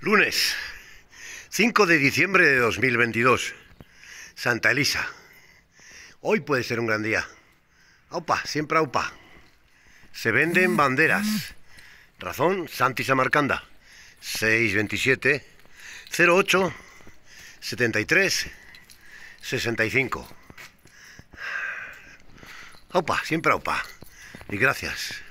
Lunes, 5 de diciembre de 2022. Santa Elisa. Hoy puede ser un gran día. Aupa, siempre aupa. Se venden banderas. Razón, Santi Samarcanda. 627 08 73 65. Aupa, siempre aupa. Y gracias.